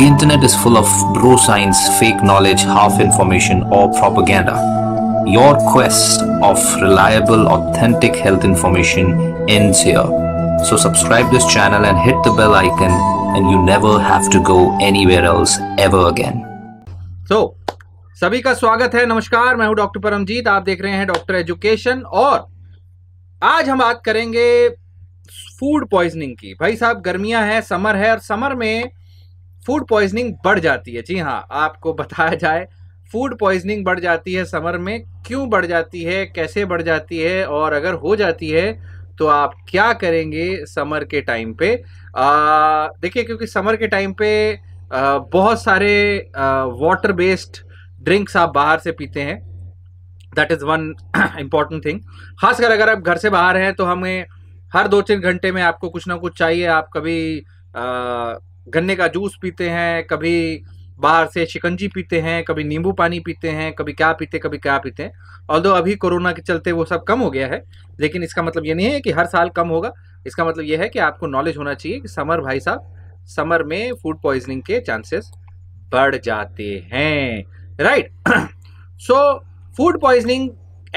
The internet is full of bro science, fake knowledge, half information, or propaganda. Your quest of reliable, authentic health information ends here. So subscribe this channel and hit the bell icon and you never have to go anywhere else ever again. So, सभी का स्वागत है नमस्कार मैं हूं doctor Paramjit आप देख रहे हैं डॉक्टर एजुकेशन और आज हम बात करेंगे फूड पॉइजनिंग की भाई साहब गर्मियां है समर है और समर में फूड पॉइजनिंग बढ़ जाती है जी हाँ आपको बताया जाए फूड पॉइजनिंग बढ़ जाती है समर में क्यों बढ़ जाती है कैसे बढ़ जाती है और अगर हो जाती है तो आप क्या करेंगे समर के टाइम पे देखिए क्योंकि समर के टाइम पे आ, बहुत सारे वाटर बेस्ड ड्रिंक्स आप बाहर से पीते हैं that is one important thing खासकर अगर आप घर से बाहर हैं तो हमें हर दो तीन घंटे में आपको कुछ ना कुछ चाहिए आप कभी आ, गन्ने का जूस पीते हैं कभी बाहर से शिकंजी पीते हैं कभी नींबू पानी पीते हैं कभी क्या पीते कभी क्या पीते हैं और दो अभी कोरोना के चलते वो सब कम हो गया है लेकिन इसका मतलब ये नहीं है कि हर साल कम होगा इसका मतलब ये है कि आपको नॉलेज होना चाहिए कि समर भाई साहब समर में फूड पॉइजनिंग के चांसेस बढ़ जाते हैं राइट सो फूड पॉइजनिंग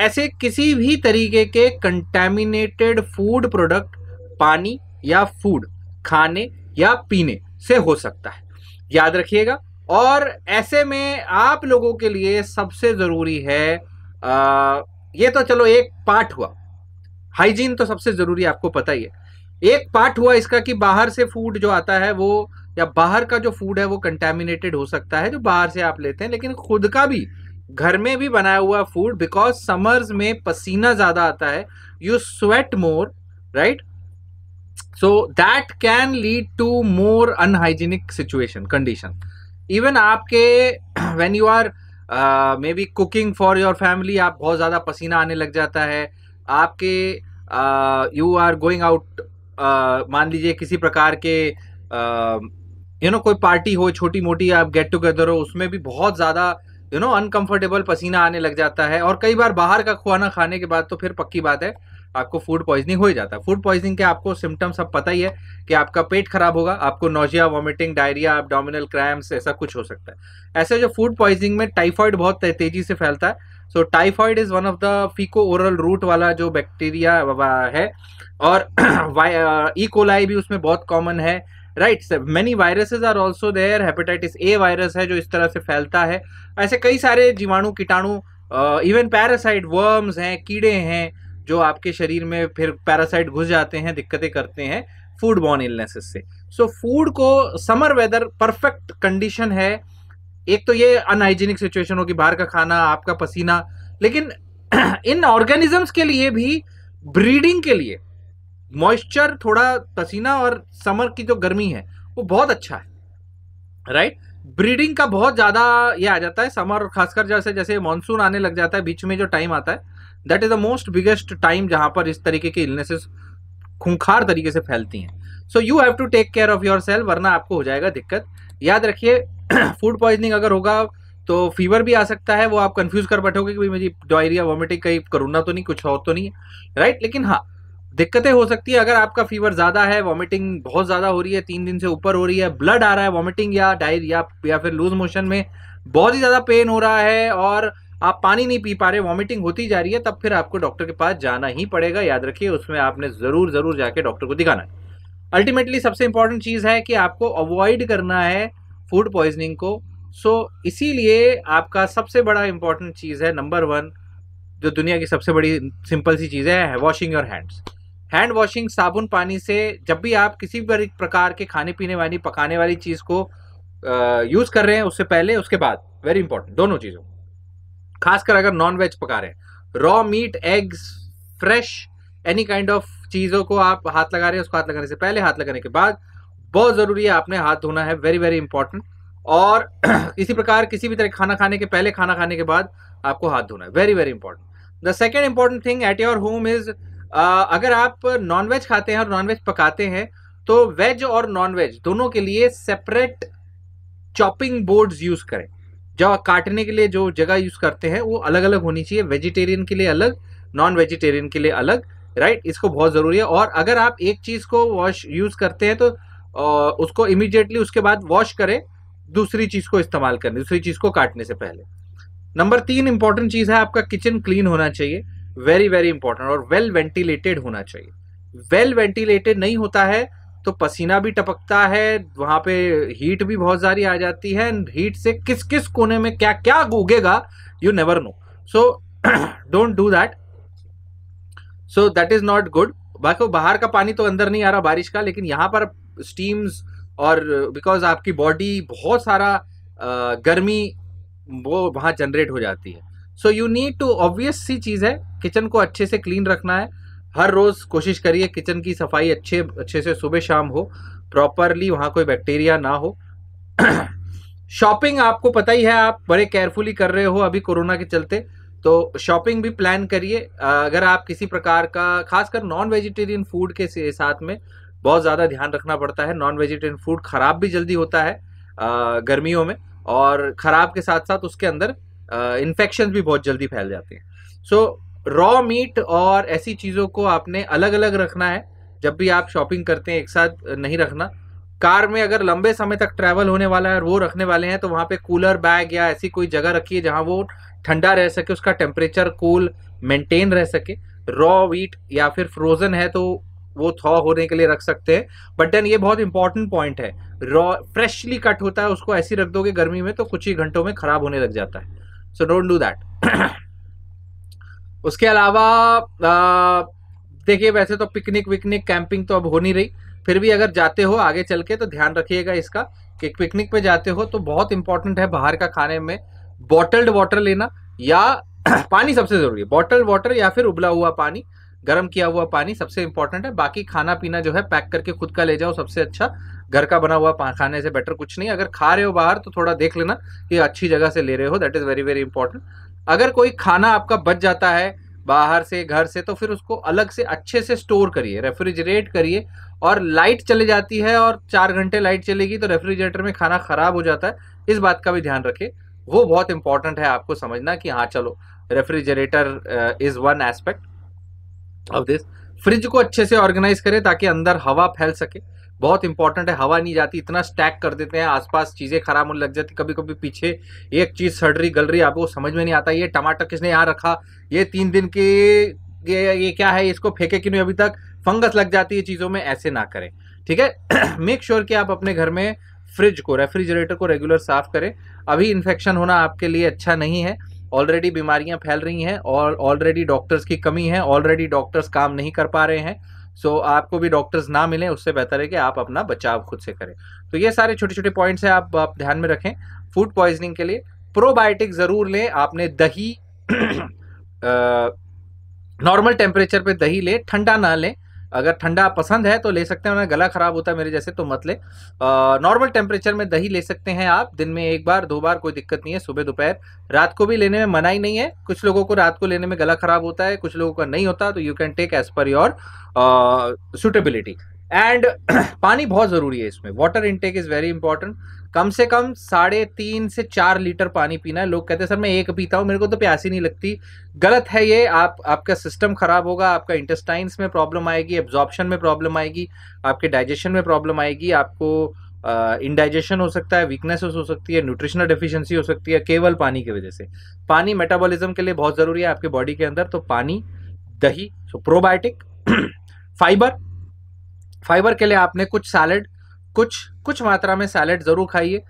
ऐसे किसी भी तरीके के कंटेमिनेटेड फूड प्रोडक्ट पानी या फूड खाने या पीने से हो सकता है याद रखिएगा और ऐसे में आप लोगों के लिए सबसे ज़रूरी है आ, ये तो चलो एक पार्ट हुआ हाइजीन तो सबसे ज़रूरी आपको पता ही है एक पार्ट हुआ इसका कि बाहर से फूड जो आता है वो या बाहर का जो फूड है वो कंटेमिनेटेड हो सकता है जो बाहर से आप लेते हैं लेकिन खुद का भी घर में भी बनाया हुआ फूड बिकॉज समर्स में पसीना ज़्यादा आता है you sweat more right so that can lead to more unhygienic situation condition even आपके when you are maybe cooking for your family आप बहुत ज़्यादा पसीना आने लग जाता है आपके यू आर गोइंग आउट मान लीजिए किसी प्रकार के यू uh, नो कोई पार्टी हो छोटी मोटी आप गेट टुगेदर हो उसमें भी बहुत ज़्यादा यू नो अनकंफर्टेबल पसीना आने लग जाता है और कई बार बाहर का खाना खाने के बाद तो फिर पक्की बात है आपको फूड पॉइजनिंग हो ही जाता है फूड पॉइजनिंग के आपको सिम्टम्स सब पता ही है कि आपका पेट खराब होगा आपको nausea vomiting diarrhoea abdominal cramps ऐसा कुछ हो सकता है ऐसे जो फूड पॉइजनिंग में टाइफॉइड बहुत तेजी से फैलता है so typhoid is one of the faeco oral route वाला जो बैक्टीरिया है और ई कोलाई e. भी उसमें बहुत कॉमन है right many viruses are also there hepatitis A virus है जो इस तरह से फैलता है ऐसे कई सारे जीवाणु कीटाणु इवन पैरासाइट वर्म्स हैं कीड़े हैं जो आपके शरीर में फिर पैरासाइट घुस जाते हैं दिक्कतें करते हैं फूड बॉर्न इलनेसेस से सो so, फूड को समर वेदर परफेक्ट कंडीशन है एक तो ये अनहाइजीनिक सिचुएशन हो कि बाहर का खाना आपका पसीना लेकिन इन ऑर्गेनिजम्स के लिए भी ब्रीडिंग के लिए मॉइस्चर थोड़ा पसीना और समर की जो गर्मी है वो बहुत अच्छा है राइट ब्रीडिंग का बहुत ज़्यादा ये आ जाता है समर और खासकर जैसे जैसे मानसून आने लग जाता है बीच में जो टाइम आता है that is the most biggest time जहां पर इस तरीके की इलनेसेस खूंखार तरीके से फैलती हैं so you have to take care of yourself वरना आपको हो जाएगा दिक्कत याद रखिए फूड पॉइजनिंग अगर होगा तो फीवर भी आ सकता है वो आप कंफ्यूज कर बैठोगे कि भाई मेरी डायरिया वॉमिटिंग कहीं करोना तो नहीं कुछ और तो नहीं है राइट लेकिन हाँ दिक्कतें हो सकती है अगर आपका फीवर ज़्यादा है वॉमिटिंग बहुत ज़्यादा हो रही है तीन दिन से ऊपर हो रही है ब्लड आ रहा है वॉमिटिंग या डायरिया या फिर लूज मोशन में बहुत ही ज़्यादा पेन हो रहा है और आप पानी नहीं पी पा रहे वॉमिटिंग होती जा रही है तब फिर आपको डॉक्टर के पास जाना ही पड़ेगा याद रखिए उसमें आपने ज़रूर ज़रूर जाके डॉक्टर को दिखाना है अल्टीमेटली सबसे इंपॉर्टेंट चीज़ है कि आपको अवॉइड करना है फूड पॉइजनिंग को सो so, इसीलिए आपका सबसे बड़ा इंपॉर्टेंट चीज़ है नंबर वन जो दुनिया की सबसे बड़ी सिंपल सी चीज़ है washing your hands hand washing साबुन पानी से जब भी आप किसी भी प्रकार के खाने पीने वाली पकाने वाली चीज़ को यूज़ कर रहे हैं उससे पहले उसके बाद वेरी इंपॉर्टेंट दोनों चीज़ों खासकर अगर नॉन वेज पका रहे हैं raw meat eggs fresh any kind of चीज़ों को आप हाथ लगा रहे हैं उसको हाथ लगाने से पहले हाथ लगाने के बाद बहुत ज़रूरी है आपने हाथ धोना है वेरी वेरी इंपॉर्टेंट और इसी प्रकार किसी भी तरह खाना खाने के पहले खाना खाने के बाद आपको हाथ धोना है very very important the second important thing at your home is अगर आप नॉनवेज खाते हैं और नॉनवेज पकाते हैं तो वेज और नॉनवेज दोनों के लिए सेपरेट चॉपिंग बोर्ड्स यूज करें जो काटने के लिए जो जगह यूज़ करते हैं वो अलग अलग होनी चाहिए वेजिटेरियन के लिए अलग नॉन वेजिटेरियन के लिए अलग राइट इसको बहुत ज़रूरी है और अगर आप एक चीज़ को वॉश यूज़ करते हैं तो उसको इमिडिएटली उसके बाद वॉश करें दूसरी चीज़ को इस्तेमाल करें दूसरी चीज़ को काटने से पहले नंबर तीन इंपॉर्टेंट चीज़ है आपका किचन क्लीन होना चाहिए वेरी वेरी इंपॉर्टेंट और वेल वेंटिलेटेड होना चाहिए वेल वेंटिलेटेड नहीं होता है तो पसीना भी टपकता है वहां पे हीट भी बहुत सारी आ जाती है एंड हीट से किस किस कोने में क्या क्या उगेगा you never know so don't do that so that is not good बाकी बाहर का पानी तो अंदर नहीं आ रहा बारिश का लेकिन यहाँ पर स्टीम्स और बिकॉज आपकी बॉडी बहुत सारा गर्मी वो वहाँ जनरेट हो जाती है so you need to obvious सी चीज़ है किचन को अच्छे से क्लीन रखना है हर रोज़ कोशिश करिए किचन की सफाई अच्छे अच्छे से सुबह शाम हो प्रॉपरली वहाँ कोई बैक्टीरिया ना हो शॉपिंग आपको पता ही है आप बड़े केयरफुली कर रहे हो अभी कोरोना के चलते तो शॉपिंग भी प्लान करिए अगर आप किसी प्रकार का खासकर नॉन वेजिटेरियन फूड के साथ में बहुत ज़्यादा ध्यान रखना पड़ता है नॉन वेजिटेरियन फूड ख़राब भी जल्दी होता है गर्मियों में और ख़राब के साथ साथ उसके अंदर इन्फेक्शन भी बहुत जल्दी फैल जाते हैं सो so, रॉ मीट और ऐसी चीज़ों को आपने अलग अलग रखना है जब भी आप शॉपिंग करते हैं एक साथ नहीं रखना कार में अगर लंबे समय तक ट्रैवल होने वाला है और वो रखने वाले हैं तो वहाँ पे कूलर बैग या ऐसी कोई जगह रखिए जहाँ वो ठंडा रह सके उसका टेम्परेचर कूल मेंटेन रह सके रॉ वीट या फिर फ्रोजन है तो वो थॉ होने के लिए रख सकते हैं बट देन ये बहुत इंपॉर्टेंट पॉइंट है रॉ फ्रेशली कट होता है उसको ऐसी रख दोगे गर्मी में तो कुछ ही घंटों में खराब होने लग जाता है सो डोंट डू दैट उसके अलावा देखिए वैसे तो पिकनिक विकनिक कैंपिंग तो अब हो नहीं रही फिर भी अगर जाते हो आगे चल के तो ध्यान रखिएगा इसका कि पिकनिक पे जाते हो तो बहुत इंपॉर्टेंट है बाहर का खाने में बॉटल्ड वाटर लेना या पानी सबसे ज़रूरी है बॉटल्ड वाटर या फिर उबला हुआ पानी गर्म किया हुआ पानी सबसे इंपॉर्टेंट है बाकी खाना पीना जो है पैक करके खुद का ले जाओ सबसे अच्छा घर का बना हुआ खाने से बेटर कुछ नहीं अगर खा रहे हो बाहर तो थोड़ा देख लेना कि अच्छी जगह से ले रहे हो that is very very important अगर कोई खाना आपका बच जाता है बाहर से घर से तो फिर उसको अलग से अच्छे से स्टोर करिए रेफ्रिजरेट करिए और लाइट चली जाती है और चार घंटे लाइट चलेगी तो रेफ्रिजरेटर में खाना ख़राब हो जाता है इस बात का भी ध्यान रखें वो बहुत इंपॉर्टेंट है आपको समझना कि हाँ चलो refrigerator is one aspect of this fridge को अच्छे से ऑर्गेनाइज करें ताकि अंदर हवा फैल सके बहुत इंपॉर्टेंट है हवा नहीं जाती इतना स्टैक कर देते हैं आसपास चीज़ें खराब होने लग जाती कभी कभी पीछे एक चीज़ सड़ रही गल रही आपको समझ में नहीं आता ये टमाटर किसने यहाँ रखा ये तीन दिन के ये ये क्या है इसको फेंके क्यों नहीं अभी तक फंगस लग जाती है चीज़ों में ऐसे ना करें ठीक है मेक श्योर sure कि आप अपने घर में फ्रिज को रेफ्रिजरेटर को रेगुलर साफ करें अभी इन्फेक्शन होना आपके लिए अच्छा नहीं है ऑलरेडी बीमारियां फैल रही हैं और ऑलरेडी डॉक्टर्स की कमी है ऑलरेडी डॉक्टर्स काम नहीं कर पा रहे हैं सो so, आपको भी डॉक्टर्स ना मिलें उससे बेहतर है कि आप अपना बचाव खुद से करें तो ये सारे छोटे छोटे पॉइंट्स हैं आप, आप ध्यान में रखें फूड पॉइजनिंग के लिए प्रोबायोटिक ज़रूर लें आपने दही नॉर्मल टेम्परेचर पे दही लें ठंडा ना लें अगर ठंडा पसंद है तो ले सकते हैं गला ख़राब होता है मेरे जैसे तो मत ले नॉर्मल टेम्परेचर में दही ले सकते हैं आप दिन में एक बार दो बार कोई दिक्कत नहीं है सुबह दोपहर रात को भी लेने में मना ही नहीं है कुछ लोगों को रात को लेने में गला ख़राब होता है कुछ लोगों का नहीं होता तो you can take as per your suitability and पानी बहुत ज़रूरी है इसमें water intake is very important कम से कम साढ़े तीन से चार लीटर पानी पीना है लोग कहते हैं सर मैं एक पीता हूँ मेरे को तो प्यासी नहीं लगती गलत है ये आप आपका सिस्टम ख़राब होगा आपका इंटेस्टाइंस में प्रॉब्लम आएगी एब्जॉर्प्शन में प्रॉब्लम आएगी आपके डाइजेशन में प्रॉब्लम आएगी आपको इनडाइजेशन हो सकता है वीकनेसेस हो सकती है न्यूट्रिशनल डिफिशियंसी हो सकती है केवल पानी की के वजह से पानी मेटाबॉलिज्म के लिए बहुत ज़रूरी है आपके बॉडी के अंदर तो पानी दही सो प्रोबायोटिक फाइबर फाइबर के लिए आपने कुछ सैलड कुछ कुछ मात्रा में सैलड ज़रूर खाइए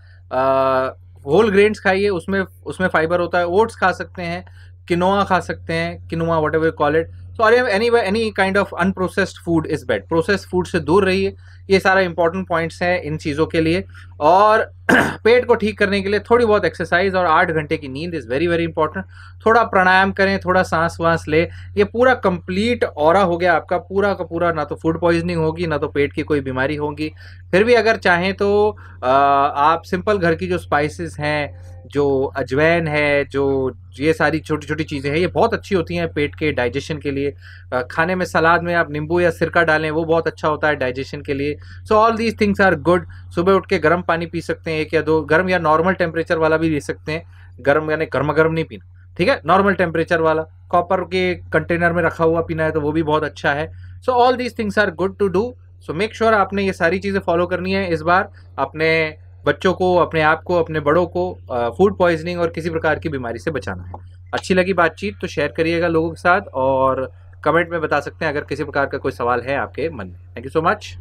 होल ग्रेन्स खाइए उसमें उसमें फाइबर होता है ओट्स खा सकते हैं किनोआ खा सकते हैं quinoa whatever call it so any any kind of unprocessed food is bad processed food से दूर रहिए ये सारा इंपॉर्टेंट पॉइंट्स हैं इन चीज़ों के लिए और पेट को ठीक करने के लिए थोड़ी बहुत एक्सरसाइज और आठ घंटे की नींद इज़ वेरी वेरी इंपॉर्टेंट थोड़ा प्राणायाम करें थोड़ा सांस वांस ले ये पूरा कंप्लीट और हो गया आपका पूरा का पूरा ना तो फूड पॉइजनिंग होगी ना तो पेट की कोई बीमारी होगी फिर भी अगर चाहें तो आप सिंपल घर की जो स्पाइसिस हैं जो अजवैन है जो ये सारी छोटी छोटी चीज़ें हैं ये बहुत अच्छी होती हैं पेट के डाइजेशन के लिए खाने में सलाद में आप नींबू या सिरका डालें वो बहुत अच्छा होता है डाइजेशन के लिए so all these things are good सुबह उठ के गर्म पानी पी सकते हैं एक या दो गर्म या नॉर्मल टेम्परेचर वाला भी ले सकते हैं गर्म यानी गर्मा गर्म नहीं पीना ठीक है नॉर्मल टेम्परेचर वाला कॉपर के कंटेनर में रखा हुआ पीना है तो वो भी बहुत अच्छा है so all these things are good to do so make sure आपने ये सारी चीज़ें फॉलो करनी है इस बार अपने बच्चों को अपने आप को अपने बड़ों को फूड पॉइजनिंग और किसी प्रकार की बीमारी से बचाना है अच्छी लगी बातचीत तो शेयर करिएगा लोगों के साथ और कमेंट में बता सकते हैं अगर किसी प्रकार का कोई सवाल है आपके मन में थैंक यू सो मच